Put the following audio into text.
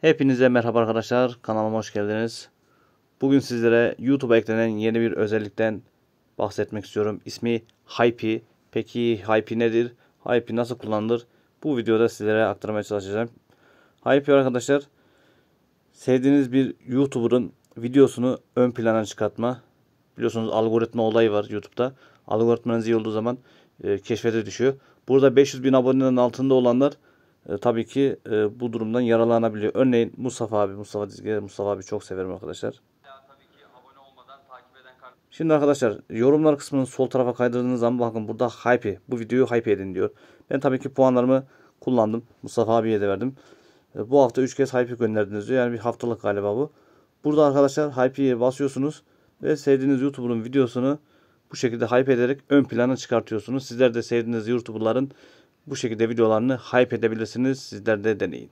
Hepinize merhaba arkadaşlar. Kanalıma hoş geldiniz. Bugün sizlere YouTube'a eklenen yeni bir özellikten bahsetmek istiyorum. İsmi Hype. Peki Hype nedir? Hype nasıl kullanılır? Bu videoda sizlere aktarmaya çalışacağım. Hype arkadaşlar sevdiğiniz bir YouTuber'ın videosunu ön plana çıkartma. Biliyorsunuz algoritma olayı var YouTube'da. Algoritmanız iyi olduğu zaman e, keşfete düşüyor. Burada 500 bin abonenin altında olanlar e, tabii ki e, bu durumdan yaralanabiliyor. Örneğin Mustafa abi, Mustafa Dizgeler, Mustafa abi çok severim arkadaşlar. Şimdi arkadaşlar yorumlar kısmını sol tarafa kaydırdığınız zaman bakın burada hype, bu videoyu hype edin diyor. Ben tabii ki puanlarımı kullandım. Mustafa abiye de verdim. E, bu hafta 3 kez hype gönderdiniz diyor. Yani bir haftalık galiba bu. Burada arkadaşlar hype'ye basıyorsunuz ve sevdiğiniz YouTuber'ın videosunu bu şekilde hype ederek ön plana çıkartıyorsunuz. Sizler de sevdiğiniz YouTuber'ların bu şekilde videolarını hype edebilirsiniz. Sizler de deneyin.